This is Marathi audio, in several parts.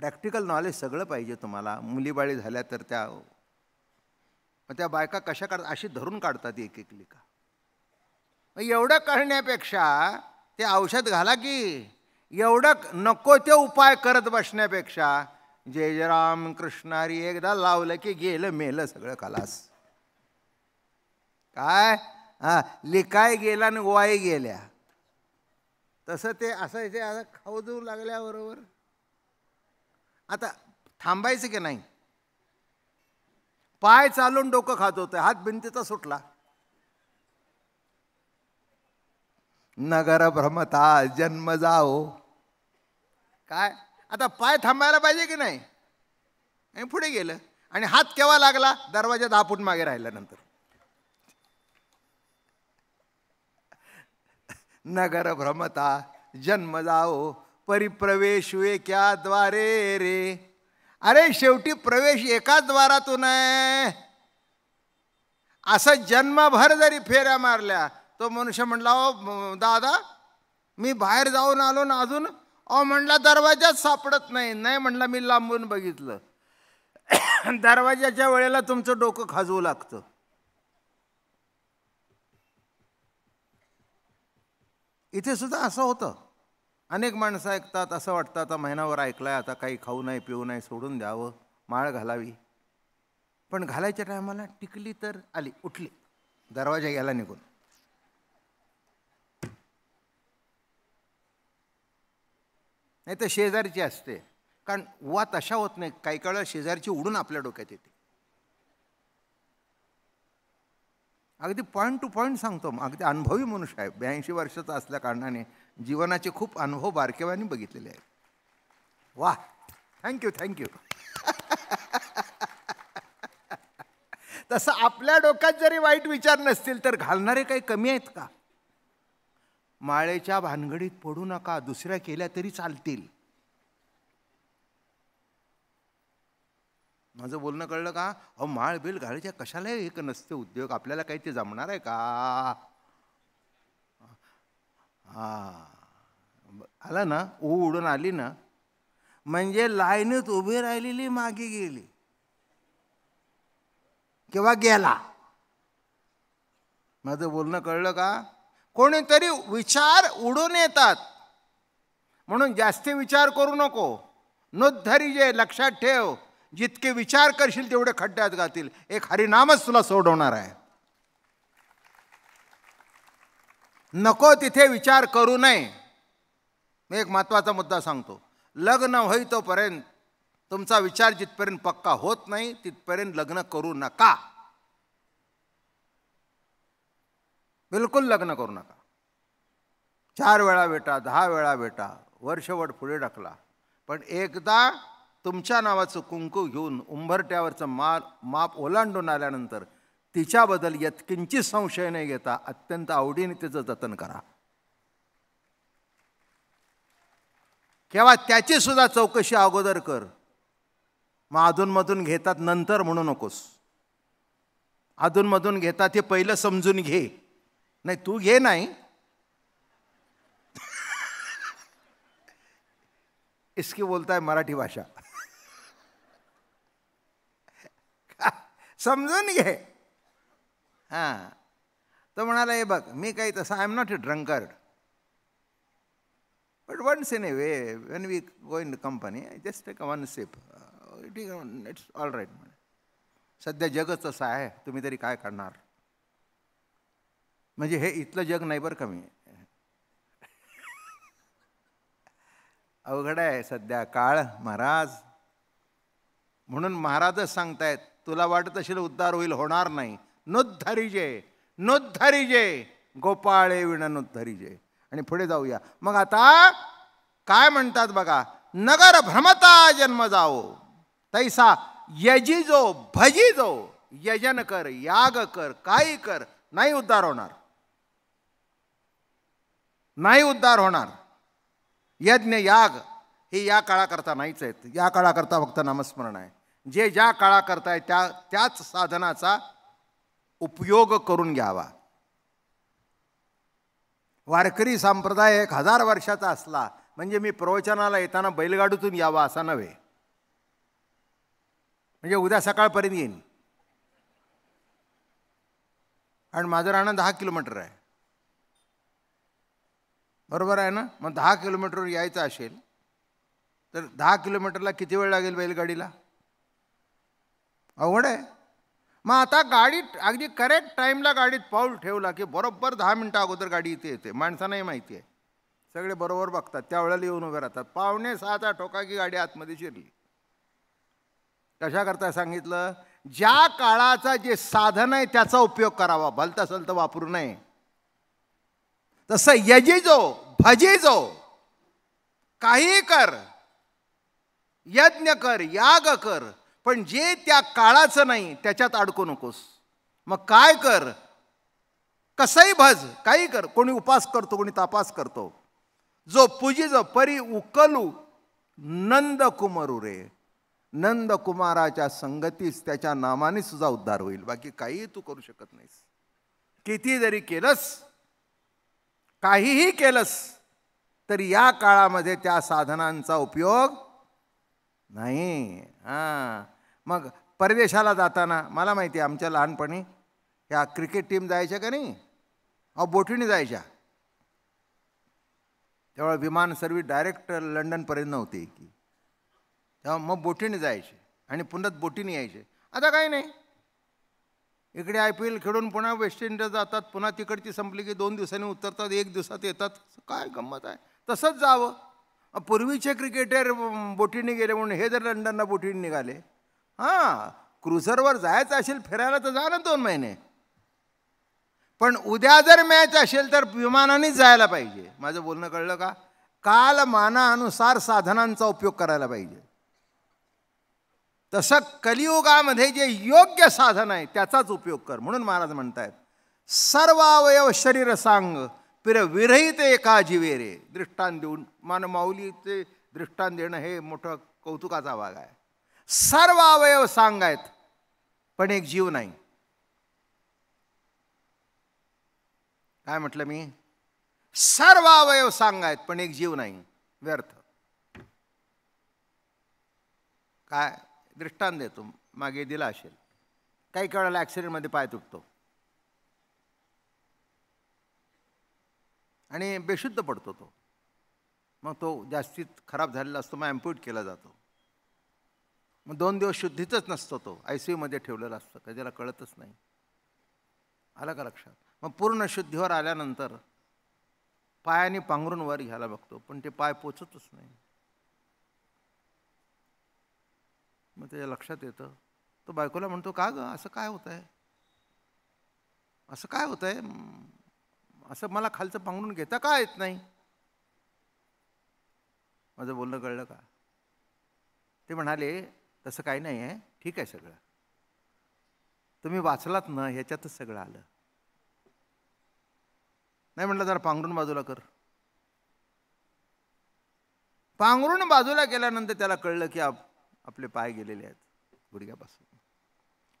प्रॅक्टिकल नॉलेज सगळं पाहिजे तुम्हाला मुलीबाळी झाल्या तर त्या मग त्या बायका कशा काढतात अशी धरून काढतात एक एक लिका मग एवढं करण्यापेक्षा ते औषध घाला की एवढं नको ते उपाय करत बसण्यापेक्षा जय राम कृष्णारी एकदा लावलं की गेलं मेलं सगळं खलास काय हा लिकाय गेला आणि वाय गेल्या तसं ते असं ते आता खाऊ देऊ लागल्याबरोबर आता थांबायचं की नाही पाय चालून डोकं खात होतं हात भिंतीचा सुटला नगर भ्रमता जन्म जाओ काय आता पाय थांबायला पाहिजे की नाही पुढे गेलं आणि हात केव्हा लागला दरवाजा दापून मागे राहिल्यानंतर नगर भ्रमता जन्म जाओ परिप्रवेश क्या द्वारे रे अरे शेवटी प्रवेश एकाच द्वारातून आहे असं जन्मभर जरी फेऱ्या मारल्या तो मनुष्य म्हणला ओ दादा मी बाहेर जाऊन आलो ना अजून ओ म्हणला दरवाजाच सापडत नाही नाही म्हणला मी लांबून बघितलं दरवाजाच्या वेळेला तुमचं डोकं खाजवू लागतं इथे सुद्धा असं होतं अनेक माणसं ऐकतात असं वाटतं आता महिनावर आहे आता काही खाऊ नाही पिऊ नाही सोडून द्यावं माळ घालावी पण घालायच्या टायमाला टिकली तर आली उठली दरवाजा गेला निघून नाही तर शेजारची असते कारण वा तशा होत नाही काही काळ शेजारची उडून आपल्या डोक्यात येते अगदी पॉईंट टू पॉईंट सांगतो मग अगदी अनुभवी मनुष्य आहे ब्याऐंशी वर्षाचा असल्या कारणाने जीवनाचे खूप अनुभव बारकेवाने बघितलेले आहेत वा थँक्यू थँक्यू तसं आपल्या डोक्यात जरी वाईट विचार नसतील तर घालणारे काही कमी आहेत का माळेच्या भानगडीत पडू नका दुसऱ्या केल्या तरी चालतील माझं बोलणं कळलं का अहो माळ बिल घालायच्या कशाला एक नसते उद्योग आपल्याला काही ते जमणार आहे का हा आला ना ऊ उडून आली ना म्हणजे लाईनीत उभी राहिलेली मागे गेली किंवा गेला माझं बोलणं कळलं का कोणीतरी विचार उडून येतात म्हणून जास्ती विचार करू नको नोधरी जे लक्षात ठेव जितके विचार करशील तेवढे खड्ड्यात गातील एक हरिनामच तुला सोडवणार आहे नको तिथे विचार करू नये मी एक महत्त्वाचा मुद्दा सांगतो लग्न होई तोपर्यंत तुमचा विचार जिथपर्यंत पक्का होत नाही तिथपर्यंत लग्न करू नका बिलकुल लग्न करू नका चार वेळा भेटा दहा वेळा भेटा वर्षवट पुढे ढकला पण एकदा तुमच्या नावाचं कुंकू घेऊन उंबरट्यावरचं माल माप ओलांडून आल्यानंतर तिच्याबद्दल किंचित संशय न घेता अत्यंत आवडीने तिचं जतन करा केव्हा त्याची सुद्धा चौकशी अगोदर कर मग अधूनमधून घेतात नंतर म्हणू नकोस अधूनमधून घेतात हे पहिलं समजून घे नाही तू घे नाही इसकी बोलताय मराठी भाषा समजून घे हां तो म्हणाला हे बघ मी काही तसं I am not a drunkard but once in a way when we go in the company just take a one sip ठीक इट्स ऑल राईट म्हणे सध्या जगच तसं आहे तुम्ही तरी काय करणार म्हणजे हे इथलं जग नाही बरं कमी अवघड आहे सध्या काळ महाराज म्हणून महाराजच सांगतायत तुला वाटत असेल उद्धार होईल होणार नाही नोद्धरिजे नुद्धरिजे गोपाळे विण नोद्धरिजे आणि पुढे जाऊया मग आता काय म्हणतात बघा नगर भ्रमता जन्म जाओ तैसा यजिजो भजिजो यजन कर याग कर काही कर नाही उद्धार होणार नाही उद्धार होणार यज्ञ याग हे या काळाकरता नाहीच आहेत या काळाकरता फक्त नामस्मरण आहे जे ज्या काळाकरता आहे त्या त्याच साधनाचा उपयोग करून घ्यावा वारकरी संप्रदाय एक हजार वर्षाचा असला म्हणजे मी प्रवचनाला येताना बैलगाडीतून यावा असा नव्हे म्हणजे उद्या सकाळपर्यंत येईन आणि माझं राहणं दहा किलोमीटर आहे बरोबर आहे ना मग दहा किलोमीटरवर यायचं असेल तर दहा किलोमीटरला किती वेळ लागेल बैलगाडीला अवघड आहे मग आता गाडीत अगदी करेक्ट टाईमला गाडीत पाऊल ठेवला की बरोबर दहा मिनटं अगोदर गाडी इथे येते माणसांनाही माहिती आहे सगळे बरोबर बघतात त्यावेळेला येऊन उभे राहतात पावणे सहाचा ठोका की गाडी आतमध्ये शिरली कशाकरता सांगितलं ज्या काळाचा जे साधन आहे त्याचा उपयोग करावा भलता तर वापरू नये तसं भजे जो काही कर यज्ञ कर याग कर पण जे त्या काळाचं नाही त्याच्यात अडकू नकोस मग काय कर कसंही भज काही कर कोणी उपास करतो कोणी तपास करतो जो पूजीज परी उकलू नंदकुमरू रे नंदकुमाराच्या संगतीस त्याच्या नामाने सुद्धा उद्धार होईल बाकी काहीही तू करू शकत नाहीस किती जरी केलंस काहीही केलंस तर या काळामध्ये त्या साधनांचा उपयोग नाही हां मग परदेशाला जाताना मला माहिती आहे आमच्या लहानपणी ह्या क्रिकेट टीम जायच्या का नाही अहो बोटीने जायच्या तेव्हा विमान सर्व्हिस डायरेक्ट लंडनपर्यंत नव्हती की तेव्हा मग बोटीने जायचे आणि पुन्हा बोटीने यायचे आता काही नाही इकडे आय पी एल खेळून पुन्हा वेस्ट इंडिज जातात पुन्हा तिकडची संपली की दोन दिवसांनी उतरतात एक दिवसात येतात काय गंमत आहे तसंच जावं पूर्वीचे क्रिकेटर बोटीने गेले म्हणून हे जर लंडनला बोटीने निघाले हां क्रुझरवर जायचं असेल फिरायला तर जा ना दोन महिने पण उद्या जर मॅच असेल तर विमानानेच जायला पाहिजे माझं बोलणं कळलं का काल साधनांचा उपयोग करायला पाहिजे तसं कलियुगामध्ये जे योग्य साधन आहे त्याचाच उपयोग कर म्हणून महाराज म्हणतायत सर्व अवयव शरीर सांग पिरविरहित एका रे दृष्टांत देऊन मानमाऊलीचे दृष्टांत देणं हे मोठं कौतुकाचा भाग आहे सर्व अवयव सांगायत पण एक जीव नाही काय म्हटलं मी सर्व अवयव सांगायत पण एक जीव नाही व्यर्थ काय दृष्टांत देतो मागे दिला असेल काही काळाला ॲक्सिडेंटमध्ये पाय तुटतो आणि बेशुद्ध पडतो तो मग तो जास्तीत खराब झालेला असतो मग ॲम्प्यूट केला जातो मग दोन दिवस शुद्धीतच नसतो तो आय सी यूमध्ये ठेवलेला असतो का त्याला कळतच नाही आलं का लक्षात मग पूर्ण शुद्धीवर आल्यानंतर पायाने पांघरून वर घ्यायला बघतो पण ते पाय पोचतच नाही मग त्याच्या लक्षात येतं तो बायकोला म्हणतो का गं असं काय होत आहे असं काय होतं आहे असं मला खालचं पांघरून घेता का येत नाही माझं बोलणं कळलं का ते म्हणाले तसं काही नाही आहे ठीक आहे सगळं तुम्ही वाचलात ना ह्याच्यातच सगळं आलं नाही म्हटलं जरा पांघरून बाजूला कर पांघरून बाजूला केल्यानंतर त्याला कळलं की आप आपले पाय गेलेले आहेत गुडघ्यापासून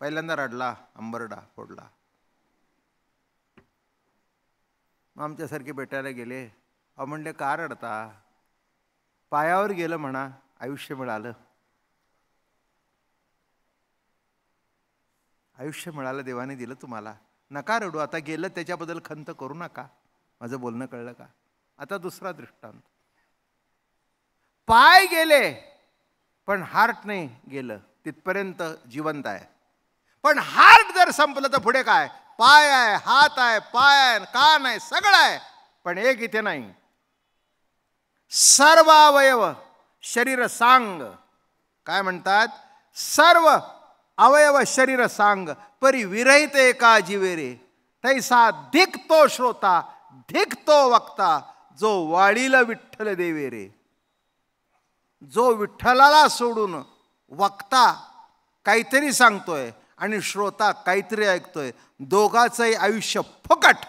पहिल्यांदा रडला अंबरडा फोडला मग आमच्यासारखे भेटायला गेले अहो म्हणले का रडता पायावर गेलं म्हणा आयुष्य मिळालं आयुष्य मिळालं देवाने दिलं तुम्हाला नका रडू आता गेलं त्याच्याबद्दल खंत करू नका माझं बोलणं कळलं का आता दुसरा दृष्टांत पाय गेले पण हार्ट नाही गेलं तिथपर्यंत जिवंत आहे पण हार्ट जर संपलं तर पुढे काय पाय आहे हात आहे पाय आहे कान आहे सगळं आहे पण एक इथे नाही सर्व अवयव शरीर सांग काय म्हणतात सर्व अवयव शरीर सांग परी विरहित एका जिवेरे तैसा धिक तो श्रोता धिक तो वक्ता जो वाळीला विठ्ठल देवेरे. जो विठ्ठलाला सोडून वक्ता काहीतरी सांगतोय आणि श्रोता काहीतरी ऐकतोय दोघाचंही आयुष्य फुकट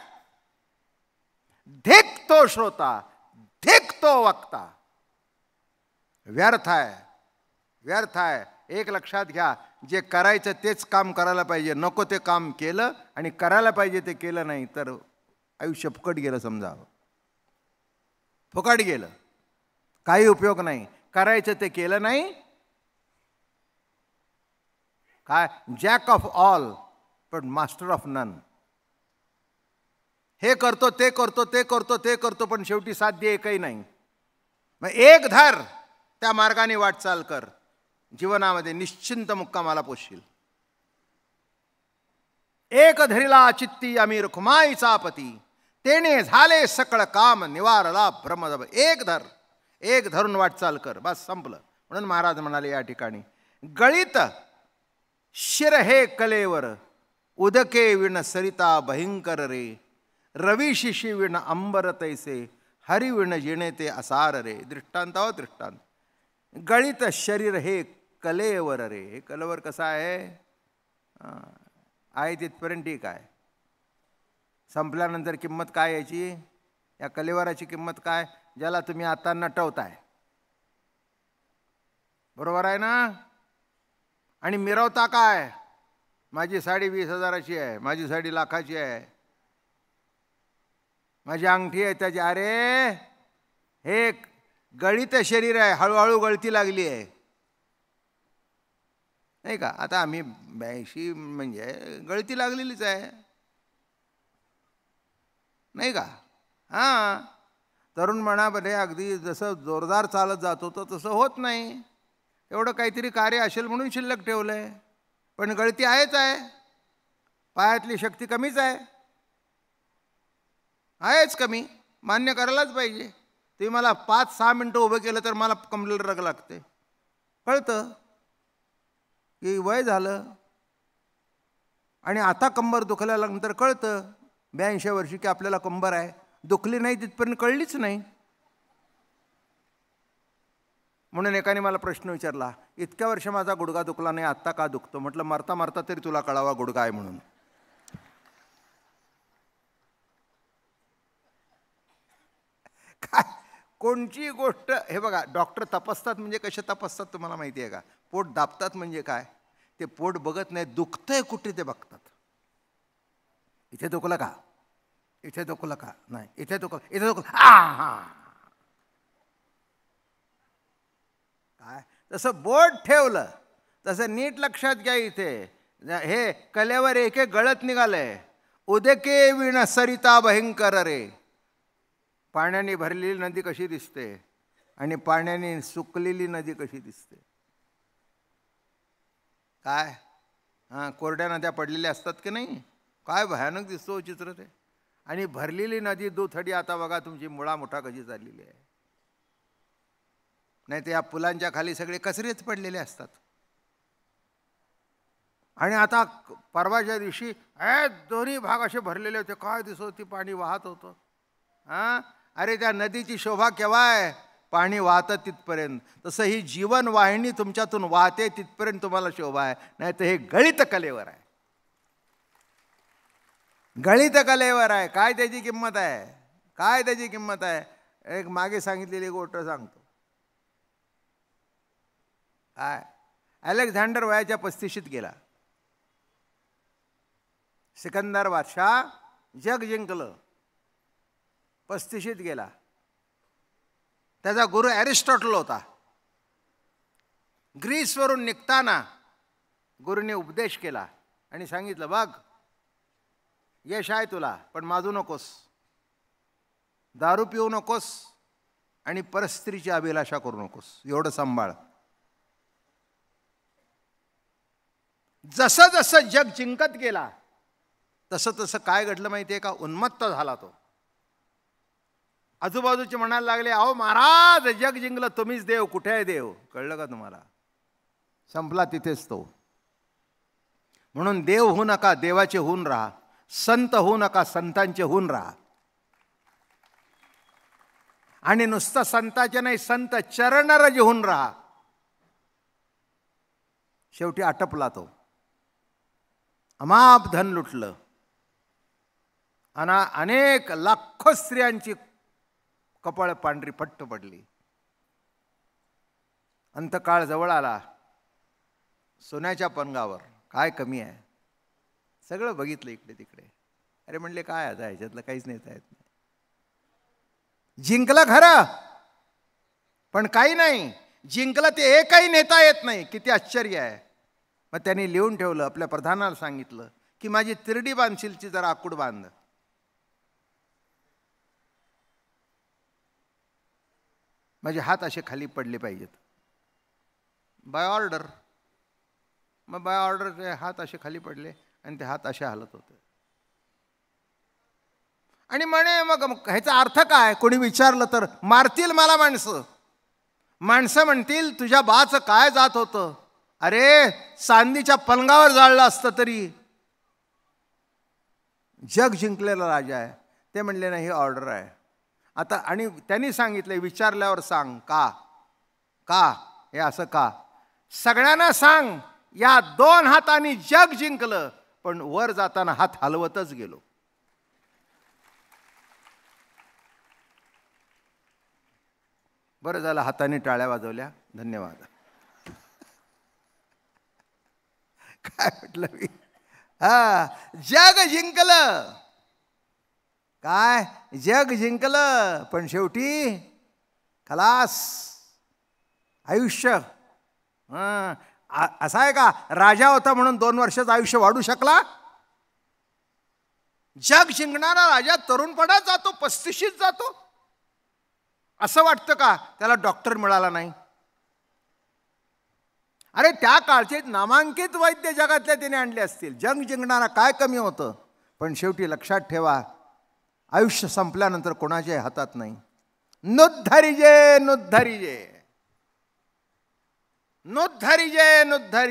ढेकतो श्रोता ढेकतो वक्ता व्यर्थ आहे व्यर्थ आहे एक लक्षात घ्या जे करायचं तेच काम करायला पाहिजे नको ते काम केलं आणि करायला पाहिजे ते केलं नाही तर आयुष्य फुकट गेलं समजावं फुकट गेलं काही उपयोग नाही करायचं ते केलं नाही काय जॅक ऑफ ऑल पण मास्टर ऑफ नन हे करतो ते करतो ते करतो ते करतो पण शेवटी साध्य एकही नाही मग एक धर त्या मार्गाने वाटचाल कर जीवनामध्ये निश्चिंत मुक्कामाला पोषशील एक धरिला चित्ती अमीर खुमाईचा पती तेने झाले सकळ काम निवारला भ्रमदब एक धर एक धरून वाटचाल कर बस संपलं म्हणून महाराज म्हणाले या ठिकाणी गळित शिर हे कलेवर उदके विण सरिता भयंकर रे रवी शिशी विण अंबर तैसे हरिविण जिणे ते असार रे दृष्टांत हो दृष्टांत गणित शरीर हे कलेवर रे हे कलेवर कसं आहे आहे तिथपर्यंत ठीक आहे संपल्यानंतर किंमत काय याची या कलेवराची किंमत काय ज्याला तुम्ही आता नटवताय बरोबर आहे ना आणि मिरवता काय माझी साडी वीस हजाराची आहे माझी साडी लाखाची आहे माझी अंगठी आहे त्याची अरे हे गळीत शरीर आहे हळूहळू गळती लागली आहे नाही का आता आम्ही ब्याऐंशी म्हणजे गळती लागलेलीच आहे नाही का हां तरुण मनामध्ये अगदी जसं जोरदार चालत जात होतं तसं होत नाही एवढं काहीतरी कार्य असेल म्हणून शिल्लक ठेवलं आहे पण गळती आहेच आहे पायातली शक्ती कमीच आहे आहेच कमी मान्य करायलाच पाहिजे तुम्ही मला पाच सहा मिनटं उभं केलं तर मला कमलेल रग लागते कळतं की वय झालं आणि आता कंबर दुखल्यानंतर कळतं ब्याऐंशी वर्षी की आपल्याला कंबर आहे दुखली नाही तिथपर्यंत कळलीच नाही म्हणून एकाने मला प्रश्न विचारला इतक्या वर्ष माझा गुडगा दुखला नाही आत्ता का दुखतो म्हटलं मरता मरता तरी तुला कळावा गुडगा आहे म्हणून काय कोणची गोष्ट हे बघा डॉक्टर तपासतात म्हणजे कसे तपासतात तुम्हाला माहिती आहे का पोट दाबतात म्हणजे काय ते पोट बघत नाही दुखतंय कुठे ते बघतात इथे दुखलं का इथे दुखलं का नाही इथे दुखलं इथे दुखलं आ हां तसं बोट ठेवलं तसं नीट लक्षात घ्या इथे हे कलेवर एक एक गळत निघालंय उदके विण सरिता भयंकर रे पाण्याने भरलेली नदी कशी दिसते आणि पाण्याने सुकलेली नदी कशी दिसते काय हां कोरड्या नद्या पडलेल्या असतात की नाही काय भयानक दिसतो हो चित्र ते आणि भरलेली नदी दुथडी आता बघा तुमची मुळा मोठा कशी चाललेली आहे नाही तर या पुलांच्या खाली सगळे कचरेच पडलेले असतात आणि आता परवाच्या दिवशी ए दोन्ही भाग असे भरलेले होते काय दिसत होती पाणी वाहत होतं हां अरे त्या नदीची शोभा केव्हा आहे पाणी वाहतं तिथपर्यंत तसं ही जीवनवाहिनी तुमच्यातून वाहते तिथपर्यंत तुम्हाला शोभा आहे नाही तर हे गळित कलेवर आहे गळित कलेवर आहे काय त्याची किंमत आहे काय त्याची किंमत आहे एक मागे सांगितलेली गोष्ट सांगतो आय अलेक्झांडर वयाच्या पस्तीशीत गेला सिकंदर बादशाह जग जिंकलं पस्तीशीत गेला त्याचा गुरु ॲरिस्टॉटल होता ग्रीसवरून निघताना गुरुने उपदेश केला आणि सांगितलं बघ यश आहे तुला पण माजू नकोस दारू पिऊ नकोस आणि परस्त्रीची अभिलाषा करू नकोस एवढं सांभाळ जसं जसं जग जिंकत गेला तसं तसं काय घडलं माहिती आहे का उन्मत्त झाला तो आजूबाजूचे म्हणायला लागले अहो महाराज जग जिंकलं तुम्हीच देव कुठे आहे देव कळलं का तुम्हाला संपला तिथेच तो म्हणून देव होऊ नका देवाचे होऊन राहा संत होऊ नका संतांचे होऊन राहा आणि नुसतं संताचे नाही संत चरणरज होऊन राहा शेवटी आटपला तो अमाप धन लुटलं आणि अनेक लाखो स्त्रियांची कपाळ पांढरी पट्ट पडली अंतकाळ जवळ आला सोन्याच्या पंगावर काय कमी आहे सगळं बघितलं इकडे तिकडे अरे म्हणले काय आता ह्याच्यातलं काहीच नेता येत नाही जिंकलं खरं पण काही नाही जिंकलं ते एकही नेता येत नाही किती आश्चर्य आहे मग त्यांनी लिहून ठेवलं आपल्या प्रधानाला सांगितलं की माझी तिरडी बांधशीलची जरा आकूड बांध माझे हात असे खाली पडले पाहिजेत बाय ऑर्डर मग बाय ऑर्डरचे हात असे खाली पडले आणि ते हात असे हलत होते आणि म्हणे मग ह्याचा अर्थ काय कोणी विचारलं तर मारतील मला माणसं माणसं म्हणतील तुझ्या बाचं काय जात होतं अरे चांदीच्या पलंगावर जाळलं असतं तरी जग जिंकलेला राजा आहे ते म्हणले नाही ही ऑर्डर आहे आता आणि त्यांनी सांगितलं विचारल्यावर सांग का का हे असं का सगळ्यांना सांग या दोन हातांनी जग जिंकलं पण वर जाताना हात हलवतच गेलो बरं झालं हाताने टाळ्या वाजवल्या धन्यवाद काय म्हटलं मी हा जग जिंकलं काय जग जिंकलं पण शेवटी खलास आयुष्य असा आहे का राजा होता म्हणून दोन वर्षाचं आयुष्य वाढू शकला जग जिंकणारा राजा तरुणपणा जातो पस्तीशीत जातो असं वाटतं का त्याला डॉक्टर मिळाला नाही अरे त्या काळचे नामांकित वैद्य जगातल्या तिने आणले असतील जंग जिंकणारा काय कमी होतं पण शेवटी लक्षात ठेवा आयुष्य संपल्यानंतर कोणाच्याही हातात नाही नुद्धरिजे जे नुद्धरी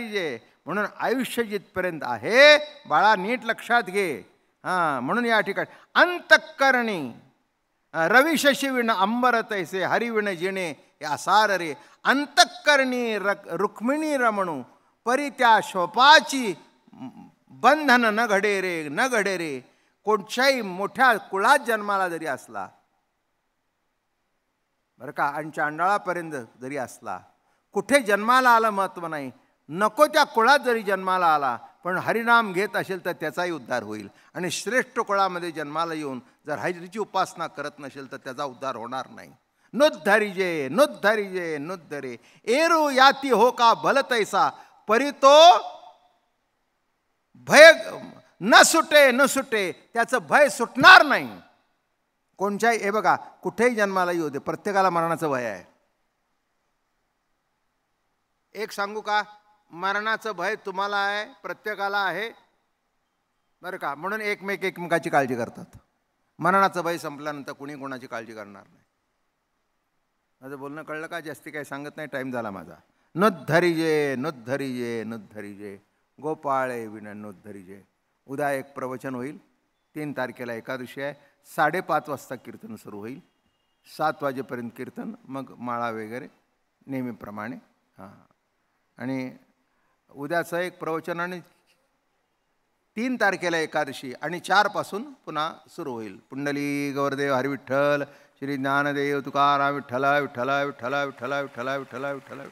जे म्हणून आयुष्य जिथपर्यंत आहे बाळा नीट लक्षात घे हां म्हणून या ठिकाणी अंतकरणी अंबर अंबरतैसे हरिविण जिणे या रे रे रक रुक्मिणी रमणू परी त्या शोपाची बंधन न घडे रे न घडे रे कोणत्याही मोठ्या कुळात जन्माला जरी असला बरं का आणि अंडाळापर्यंत जरी असला कुठे जन्माला आलं महत्त्व नाही नको त्या कुळात जरी जन्माला आला पण हरिनाम घेत असेल तर त्याचाही उद्धार होईल आणि श्रेष्ठ कुळामध्ये जन्माला येऊन जर हरीची उपासना करत नसेल तर त्याचा उद्धार होणार नाही नुद्धरिजे नुद्धरिजे नुद्धरे एरु याती हो का भलतैसा तो भय न सुटे न सुटे त्याचं भय सुटणार नाही कोणच्याही हे बघा कुठेही जन्माला येऊ दे प्रत्येकाला मरणाचं भय आहे एक सांगू का मरणाचं भय तुम्हाला आहे प्रत्येकाला आहे बरं का म्हणून एकमेक एकमेकाची काळजी करतात मरणाचं भय संपल्यानंतर कुणी कोणाची काळजी करणार नाही माझं बोलणं कळलं का जास्ती काही सांगत नाही टाईम झाला माझा जे नोद्धरिजे जे गोपाळे नुद्धरी जे उद्या एक प्रवचन होईल तीन तारखेला एकादशी आहे साडेपाच वाजता कीर्तन सुरू होईल सात वाजेपर्यंत कीर्तन मग माळा वगैरे नेहमीप्रमाणे हां आणि उद्याचं एक प्रवचन आणि तीन तारखेला एकादशी आणि चारपासून पुन्हा सुरू होईल पुंडली गौरदेव हरिविठ्ठल श्री ज्ञानदेव तुकाराम विठ्ठला विठ्ठला विठ्ठला विठ्ठला विठ्ठला विठ्ठला विठ्ठला